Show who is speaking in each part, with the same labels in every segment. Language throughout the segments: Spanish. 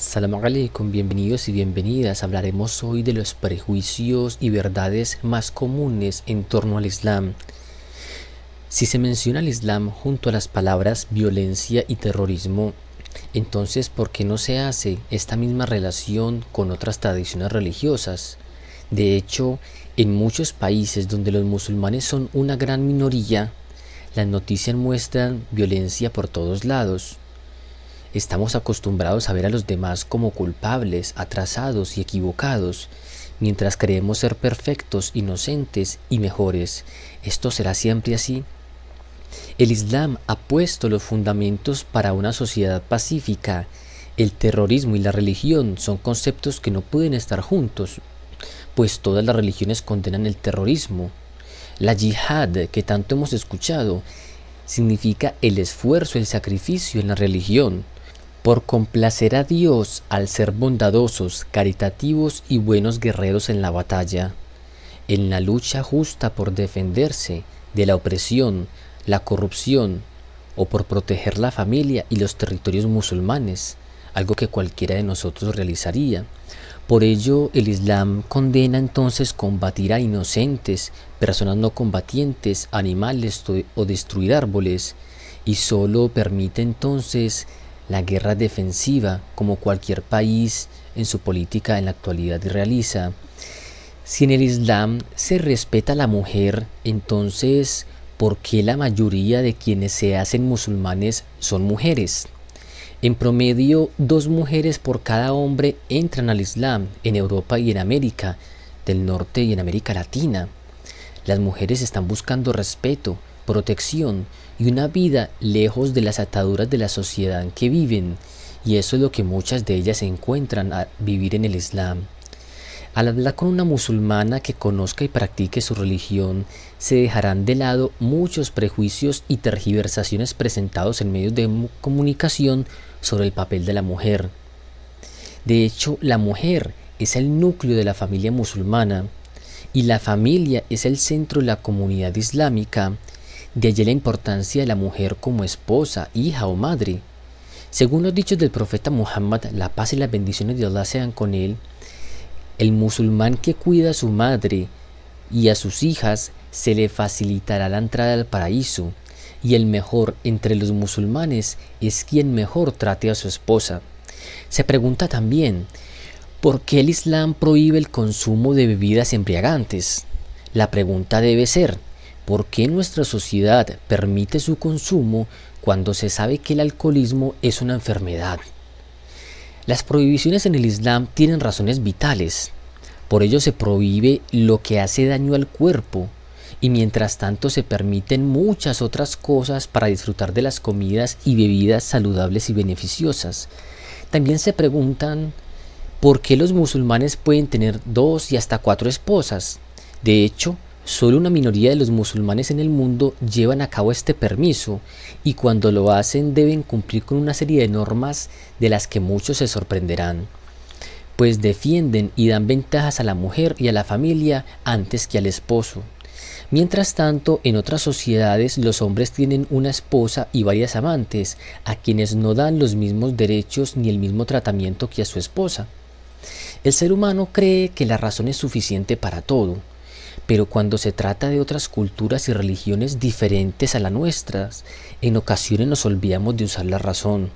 Speaker 1: Salam con bienvenidos y bienvenidas. Hablaremos hoy de los prejuicios y verdades más comunes en torno al Islam. Si se menciona el Islam junto a las palabras violencia y terrorismo, entonces ¿por qué no se hace esta misma relación con otras tradiciones religiosas? De hecho, en muchos países donde los musulmanes son una gran minoría, las noticias muestran violencia por todos lados. Estamos acostumbrados a ver a los demás como culpables, atrasados y equivocados, mientras creemos ser perfectos, inocentes y mejores. ¿Esto será siempre así? El Islam ha puesto los fundamentos para una sociedad pacífica. El terrorismo y la religión son conceptos que no pueden estar juntos, pues todas las religiones condenan el terrorismo. La yihad, que tanto hemos escuchado, significa el esfuerzo, el sacrificio en la religión. Por complacer a Dios al ser bondadosos, caritativos y buenos guerreros en la batalla, en la lucha justa por defenderse de la opresión, la corrupción o por proteger la familia y los territorios musulmanes, algo que cualquiera de nosotros realizaría. Por ello, el Islam condena entonces combatir a inocentes, personas no combatientes, animales o destruir árboles, y solo permite entonces la guerra defensiva como cualquier país en su política en la actualidad realiza. Si en el Islam se respeta a la mujer, entonces, ¿por qué la mayoría de quienes se hacen musulmanes son mujeres? En promedio, dos mujeres por cada hombre entran al Islam en Europa y en América del Norte y en América Latina. Las mujeres están buscando respeto, protección y una vida lejos de las ataduras de la sociedad en que viven, y eso es lo que muchas de ellas encuentran al vivir en el Islam. Al hablar con una musulmana que conozca y practique su religión, se dejarán de lado muchos prejuicios y tergiversaciones presentados en medios de comunicación sobre el papel de la mujer. De hecho, la mujer es el núcleo de la familia musulmana y la familia es el centro de la comunidad islámica de allí la importancia de la mujer como esposa, hija o madre. Según los dichos del profeta Muhammad, la paz y las bendiciones de Allah sean con él, el musulmán que cuida a su madre y a sus hijas se le facilitará la entrada al paraíso, y el mejor entre los musulmanes es quien mejor trate a su esposa. Se pregunta también, ¿por qué el Islam prohíbe el consumo de bebidas embriagantes? La pregunta debe ser, ¿Por qué nuestra sociedad permite su consumo cuando se sabe que el alcoholismo es una enfermedad? Las prohibiciones en el Islam tienen razones vitales. Por ello se prohíbe lo que hace daño al cuerpo y mientras tanto se permiten muchas otras cosas para disfrutar de las comidas y bebidas saludables y beneficiosas. También se preguntan por qué los musulmanes pueden tener dos y hasta cuatro esposas. De hecho, Solo una minoría de los musulmanes en el mundo llevan a cabo este permiso y cuando lo hacen deben cumplir con una serie de normas de las que muchos se sorprenderán, pues defienden y dan ventajas a la mujer y a la familia antes que al esposo. Mientras tanto, en otras sociedades los hombres tienen una esposa y varias amantes, a quienes no dan los mismos derechos ni el mismo tratamiento que a su esposa. El ser humano cree que la razón es suficiente para todo, pero cuando se trata de otras culturas y religiones diferentes a las nuestras, en ocasiones nos olvidamos de usar la razón.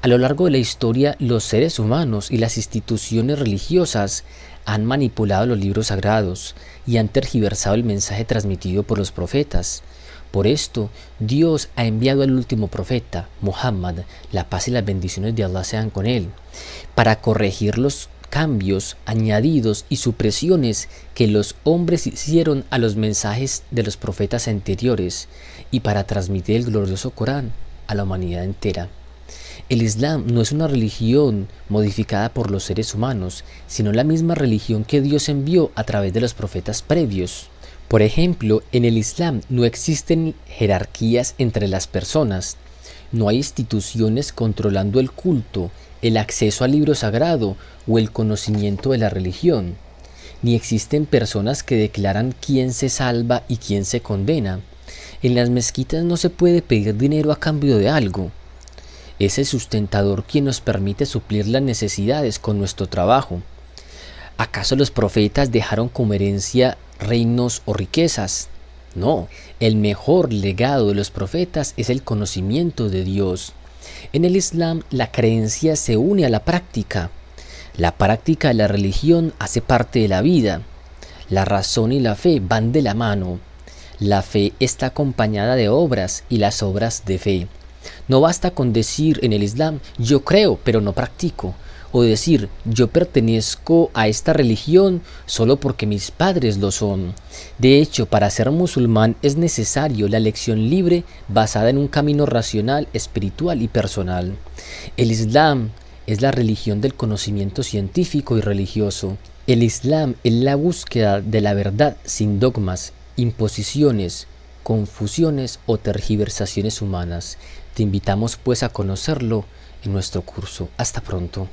Speaker 1: A lo largo de la historia, los seres humanos y las instituciones religiosas han manipulado los libros sagrados y han tergiversado el mensaje transmitido por los profetas. Por esto, Dios ha enviado al último profeta, Muhammad, la paz y las bendiciones de Allah sean con él, para corregir los cambios añadidos y supresiones que los hombres hicieron a los mensajes de los profetas anteriores y para transmitir el glorioso Corán a la humanidad entera. El Islam no es una religión modificada por los seres humanos, sino la misma religión que Dios envió a través de los profetas previos. Por ejemplo, en el Islam no existen jerarquías entre las personas, no hay instituciones controlando el culto, el acceso al libro sagrado o el conocimiento de la religión, ni existen personas que declaran quién se salva y quién se condena. En las mezquitas no se puede pedir dinero a cambio de algo. Es el sustentador quien nos permite suplir las necesidades con nuestro trabajo. ¿Acaso los profetas dejaron como herencia reinos o riquezas? No, el mejor legado de los profetas es el conocimiento de Dios. En el Islam la creencia se une a la práctica. La práctica de la religión hace parte de la vida. La razón y la fe van de la mano. La fe está acompañada de obras y las obras de fe. No basta con decir en el Islam yo creo pero no practico, o decir yo pertenezco a esta religión solo porque mis padres lo son. De hecho, para ser musulmán es necesario la elección libre basada en un camino racional, espiritual y personal. El Islam es la religión del conocimiento científico y religioso. El Islam es la búsqueda de la verdad sin dogmas, imposiciones, confusiones o tergiversaciones humanas. Te invitamos pues a conocerlo en nuestro curso. Hasta pronto.